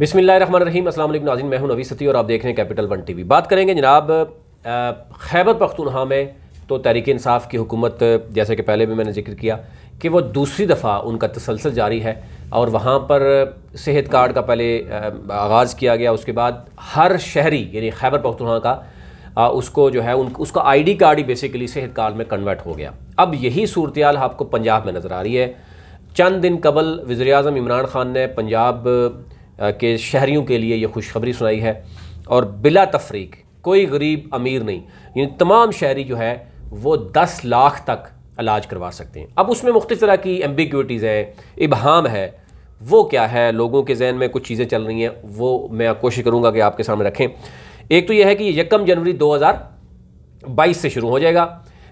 बिसमिल्ल रहीम नाजिन मैं हूँ नवी सती और आप देख रहे हैं कैपिटल वन टी वी बात करेंगे जनाब खैबर पख्तूनहा में तो तहरीक इसाफ़ की हुकूमत जैसे कि पहले भी मैंने जिक्र किया कि वो दूसरी दफ़ा उनका तसलसल जारी है और वहाँ पर सेहत कार्ड का पहले आगाज़ किया गया उसके बाद हर शहरी यानी खैबर पख्तूनहा का उसको जो है उन उसका आई डी कार्ड ही बेसिकली सेहत कार्ड में कन्वर्ट हो गया अब यही सूरत आपको पंजाब में नज़र आ रही है चंद दिन कबल वज़र अजम इमरान ख़ान ने पंजाब के शहरीों के लिए ये खुशखबरी सुनाई है और बिला तफरीक कोई गरीब अमीर नहीं यानी तमाम शहरी जो है वो दस लाख तक इलाज करवा सकते हैं अब उसमें मुख्त तरह की एम्बिक्यूटीज़ हैं इबहम है वो क्या है लोगों के जहन में कुछ चीज़ें चल रही हैं वो मैं कोशिश करूँगा कि आपके सामने रखें एक तो यह है कि यकम जनवरी दो हज़ार बाईस से शुरू हो जाएगा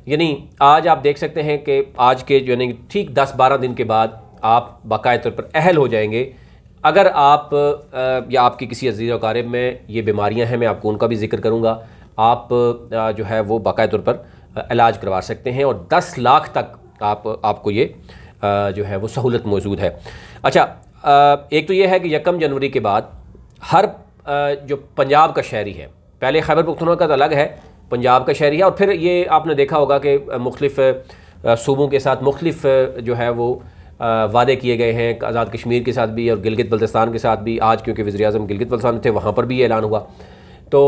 यानी आज आप देख सकते हैं कि आज के जो यानी ठीक दस बारह दिन के बाद आप बाकायदे तौर पर अहल हो जाएंगे अगर आप या आपके किसी अजीज़ वकारब में ये बीमारियां हैं मैं आपको उनका भी जिक्र करूंगा आप जो है वो बाकायद तौर पर इलाज करवा सकते हैं और 10 लाख तक आप आपको ये जो है वो सहूलत मौजूद है अच्छा एक तो ये है कि यकम जनवरी के बाद हर जो पंजाब का शहरी है पहले खैबर पुख्तनों का तो अलग है पंजाब का शहरी है और फिर ये आपने देखा होगा कि मुख्तफ सूबों के साथ मुख्तफ जो है वो वादे किए गए हैं आज़ाद कश्मीर के साथ भी और गिलगित बल्तिस्तान के साथ भी आज क्योंकि वजी अजम गिलगित बल्तान थे वहाँ पर भी ये ऐलान हुआ तो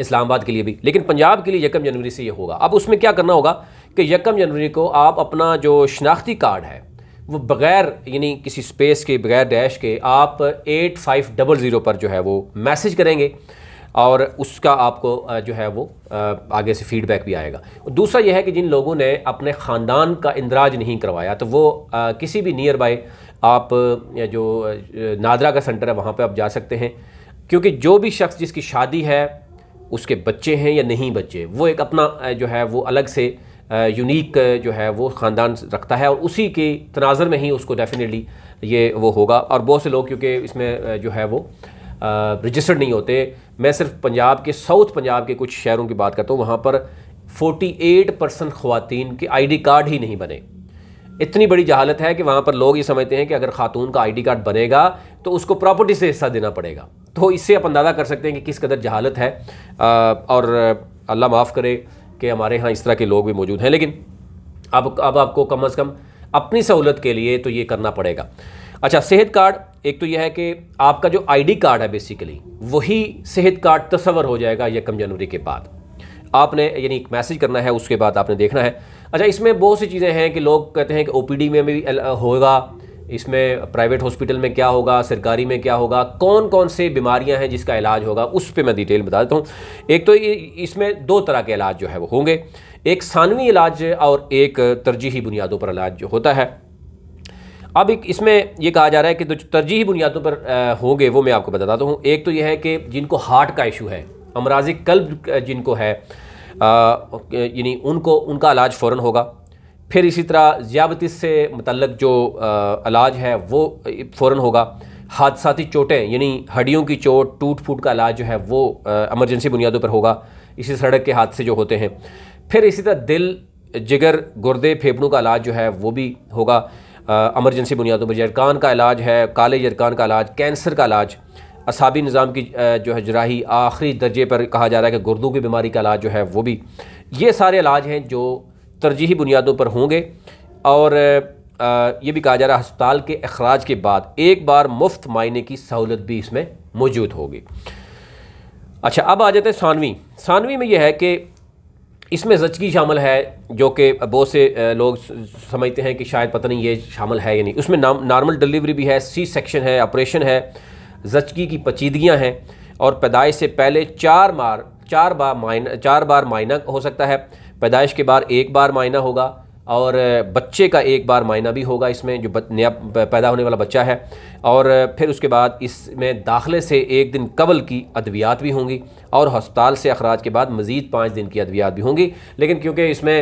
इस्लामाबाद के लिए भी लेकिन पंजाब के लिए यकम जनवरी से ये होगा अब उसमें क्या करना होगा कि यकम जनवरी को आप अपना जो शनाख्ती कार्ड है वो बग़ैर यानी किसी स्पेस के बगैर डैश के आप एट फाइव डबल ज़ीरो पर जो है वो मैसेज करेंगे और उसका आपको जो है वो आगे से फीडबैक भी आएगा दूसरा यह है कि जिन लोगों ने अपने ख़ानदान का इंदराज नहीं करवाया तो वो किसी भी नियर बाय आप जो नादरा का सेंटर है वहाँ पर आप जा सकते हैं क्योंकि जो भी शख्स जिसकी शादी है उसके बच्चे हैं या नहीं बच्चे वो एक अपना जो है वो अलग से यूनिक जो है वो ख़ानदान रखता है और उसी के तनाजर में ही उसको डेफिनेटली ये वो होगा और बहुत से लोग क्योंकि इसमें जो है वो रजिस्टर्ड नहीं होते मैं सिर्फ पंजाब के साउथ पंजाब के कुछ शहरों की बात करता हूँ वहाँ पर 48 परसेंट खुवान के आईडी कार्ड ही नहीं बने इतनी बड़ी जहालत है कि वहाँ पर लोग ये समझते हैं कि अगर खातून का आईडी कार्ड बनेगा तो उसको प्रॉपर्टी से हिस्सा देना पड़ेगा तो इससे आप अंदाज़ा कर सकते हैं कि किस कदर जहालत है आ, और अल्लाह माफ़ करे कि हमारे यहाँ इस तरह के लोग भी मौजूद हैं लेकिन अब अब आपको कम अज़ कम अपनी सहूलत के लिए तो ये करना पड़ेगा अच्छा सेहत कार्ड एक तो यह है कि आपका जो आईडी कार्ड है बेसिकली वही सेहत कार्ड तस्वर हो जाएगा यकम जनवरी के बाद आपने यानी एक मैसेज करना है उसके बाद आपने देखना है अच्छा इसमें बहुत सी चीज़ें हैं कि लोग कहते हैं कि ओ में भी होगा इसमें प्राइवेट हॉस्पिटल में क्या होगा सरकारी में क्या होगा कौन कौन से बीमारियां हैं जिसका इलाज होगा उस पर मैं डिटेल बता देता हूँ एक तो इसमें दो तरह के इलाज जो है वो होंगे एक सानवी इलाज और एक तरजीही बुनियादों पर इलाज जो होता है अब एक इसमें यह कहा जा रहा है कि जो तरजीह बुनियादों पर होंगे वो मैं आपको बताता हूँ एक तो यह है कि जिनको हार्ट का इशू है अमराज कल्ब जिनको है यानी उनको उनका इलाज फ़ौर होगा फिर इसी तरह ज़्याबतिस से मतलब जो इलाज है वो फ़ौर होगा हादसाती चोटें यानी हड्डियों की चोट टूट फूट का इलाज जो है वो एमरजेंसी बुनियादों पर होगा इसी सड़क के हादसे जो होते हैं फिर इसी तरह दिल जिगर गुर्दे फेफड़ों का इलाज जो है वो भी होगा अमरजेंसी बुनियादों पर जरकान का इलाज है काले जरकान का इलाज कैंसर का इलाज असाबी निज़ाम की जो है जराही आखिरी दर्जे पर कहा जा रहा है कि गुर्दों की बीमारी का इलाज जो है वो भी ये सारे इलाज हैं जो तरजीही बुनियादों पर होंगे और ये भी कहा जा रहा है हस्पताल के अखराज के बाद एक बार मुफ्त मायने की सहूलत भी इसमें मौजूद होगी अच्छा अब आ जाते हैं सानवी सानवी में यह है कि इसमें जचगी शामिल है जो कि बहुत से लोग समझते हैं कि शायद पता नहीं ये शामिल है या नहीं उसमें नॉर्मल डिलीवरी भी है सी सेक्शन है ऑपरेशन है जचगी की पचीदगियाँ हैं और पैदाइश से पहले चार बार चार बार मायना चार बार मायना हो सकता है पैदाइश के बाद एक बार मायना होगा और बच्चे का एक बार मायना भी होगा इसमें जो नया पैदा होने वाला बच्चा है और फिर उसके बाद इसमें दाखिले से एक दिन कबल की अद्वियात भी होंगी और हस्पताल से अखराज के बाद मज़ीद पाँच दिन की अद्वियात भी होंगी लेकिन क्योंकि इसमें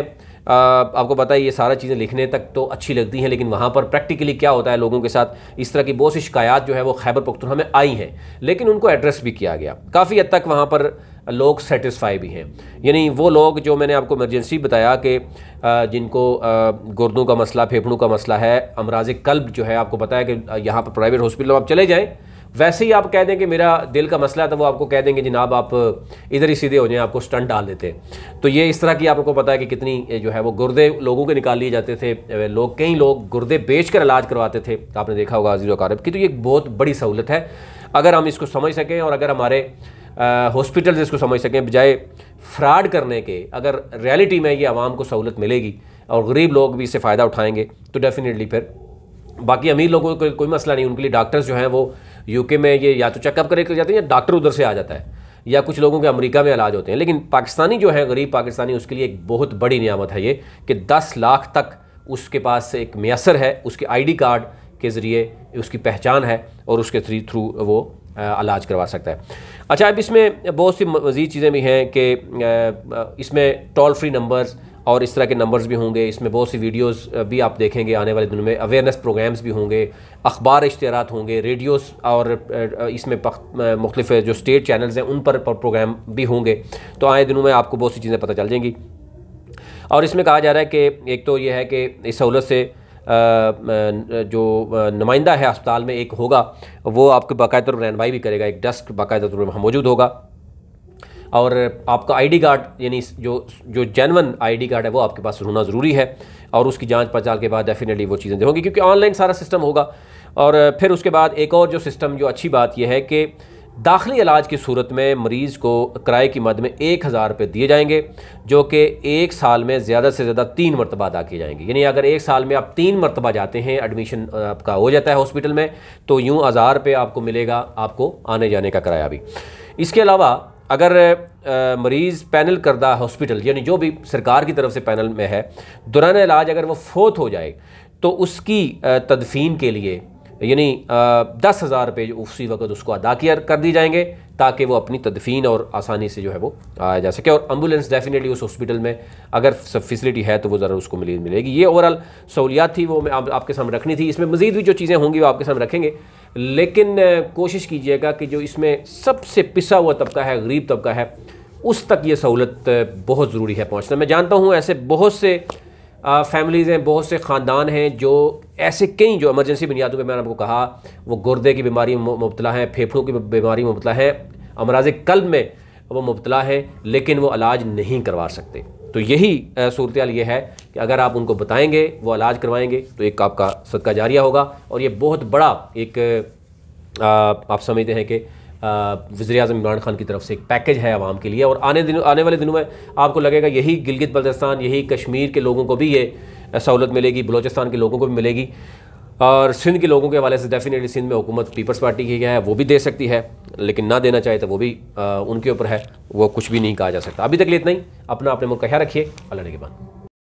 आ, आपको पता है ये सारा चीज़ें लिखने तक तो अच्छी लगती हैं लेकिन वहाँ पर प्रैक्टिकली क्या होता है लोगों के साथ इस तरह की बहुत सी शिकायत जो है वो खैबर पख्तूनखा में आई हैं लेकिन उनको एड्रेस भी किया गया काफ़ी हद तक वहाँ पर लोग सेटिस्फाई भी हैं यानी वो लोग जो मैंने आपको इमरजेंसी बताया कि जिनको गुर्दों का मसला फेफड़ों का मसला है अमराज कल्ब जो है आपको पता है कि यहाँ पर प्राइवेट हॉस्पिटल में आप चले जाएँ वैसे ही आप कह दें कि मेरा दिल का मसला है तो वो आपको कह देंगे जनाब आप इधर ही सीधे हो जाएं आपको स्टंट डाल देते तो ये इस तरह की आपको पता है कि कितनी जो है वो गुर्दे लोगों के निकाल लिए जाते थे लोग कई लोग गुर्दे बेच कर इलाज करवाते थे आपने देखा होगा अजीज़ वकारब की तो ये बहुत बड़ी सहूलत है अगर हम इसको समझ सकें और अगर हमारे हॉस्पिटल इसको समझ सकें बजाय फ्रॉड करने के अगर रियलिटी में ये आवाम को सहूलत मिलेगी और गरीब लोग भी इससे फ़ायदा उठाएंगे तो डेफ़िनेटली फिर बाकी अमीर लोगों को कोई मसला नहीं उनके लिए डॉक्टर्स जो हैं वो यूके में ये या तो चेकअप करे कर जाते हैं या डॉक्टर उधर से आ जाता है या कुछ लोगों के अमेरिका में इलाज होते हैं लेकिन पाकिस्तानी जो है गरीब पाकिस्तानी उसके लिए एक बहुत बड़ी नियामत है ये कि दस लाख तक उसके पास एक मैसर है उसके आईडी कार्ड के ज़रिए उसकी पहचान है और उसके थ्री थ्रू वो इलाज करवा सकता है अच्छा अब इसमें बहुत सी मज़ीद चीज़ें भी हैं कि इसमें टोल फ्री नंबर्स और इस तरह के नंबर्स भी होंगे इसमें बहुत सी वीडियोस भी आप देखेंगे आने वाले दिनों में अवेयरनेस प्रोग्राम्स भी होंगे अखबार इश्तहार होंगे रेडियोस और इसमें मुख्तफ जो स्टेट चैनल्स हैं उन पर प्रोग्राम भी होंगे तो आए दिनों में आपको बहुत सी चीज़ें पता चल जाएंगी और इसमें कहा जा रहा है कि एक तो ये है कि इस सहूलत से जो नुमाइंदा है अस्पताल में एक होगा वो आपके बाकायदा रहनमाई भी करेगा एक डेस्क बाकायदा तौर पर मौजूद होगा और आपका आईडी कार्ड यानी जो जो आई आईडी कार्ड है वो आपके पास होना ज़रूरी है और उसकी जांच पड़ताल के बाद डेफिनेटली वो चीज़ें होंगी क्योंकि ऑनलाइन सारा सिस्टम होगा और फिर उसके बाद एक और जो सिस्टम जो अच्छी बात यह है कि दाखिली इलाज की सूरत में मरीज़ को किराए की मद में एक हज़ार रुपये दिए जाएंगे जो कि एक साल में ज़्यादा से ज़्यादा तीन मरतबा अदा किए जाएंगे यानी अगर एक साल में आप तीन मरतबा जाते हैं एडमिशन आपका हो जाता है हॉस्पिटल में तो यूँ हज़ार रुपये आपको मिलेगा आपको आने जाने का किराया भी इसके अलावा अगर मरीज़ पैनल करदा हॉस्पिटल यानी जो भी सरकार की तरफ से पैनल में है दौरान इलाज अगर वो फोत हो जाए तो उसकी तदफीन के लिए यानी दस हज़ार रुपये जो उसी वक्त उसको अदा किया कर दी जाएंगे ताकि वो अपनी तदफीन और आसानी से जो है वो आया जा सके और एम्बुलेंस डेफिनेटली उस हॉस्पिटल में अगर सब फैसिलिटी है तो वो ज़रा उसको मिले मिलेगी ये ओवरऑल सहूलियात थी वो मैं आप, आपके सामने रखनी थी इसमें मज़ीद भी जो चीज़ें होंगी वो आपके सामने रखेंगे लेकिन कोशिश कीजिएगा कि जो इसमें सबसे पिसा हुआ तबका है गरीब तबका है उस तक ये सहूलत बहुत ज़रूरी है पहुँचना मैं जानता हूँ ऐसे बहुत से फैमिलीज़ हैं बहुत से ख़ानदान हैं जो ऐसे कई जो एमरजेंसी बुनियादों पर मैंने आपको कहा वो गुर्दे की बीमारी मुबतला है फेफड़ों की बीमारी मुबतला है अमराज कल्ब में वो मुबतला है लेकिन वो इलाज नहीं करवा सकते तो यही सूरत ये है कि अगर आप उनको बताएंगे वो इलाज करवाएंगे तो एक आपका सदका जारिया होगा और ये बहुत बड़ा एक आ, आप समझते हैं कि वज़ी अजम इमरान खान की तरफ से एक पैकेज है आवाम के लिए और आने दिन आने वाले दिनों में आपको लगेगा यही गिलगित बल्तिस्तान यही कश्मीर के लोगों को भी ये सहूलत मिलेगी बलोचिस्तान के लोगों को भी मिलेगी और सिंध के लोगों के हवाले से डेफिनेटली सिंध में हुकूमत पीपल्स पार्टी की है वो भी दे सकती है लेकिन ना देना चाहे तो वो भी आ, उनके ऊपर है वो कुछ भी नहीं कहा जा सकता अभी तक लिए इतना ही अपना अपने मुख्य रखिए अल्लाह के बाद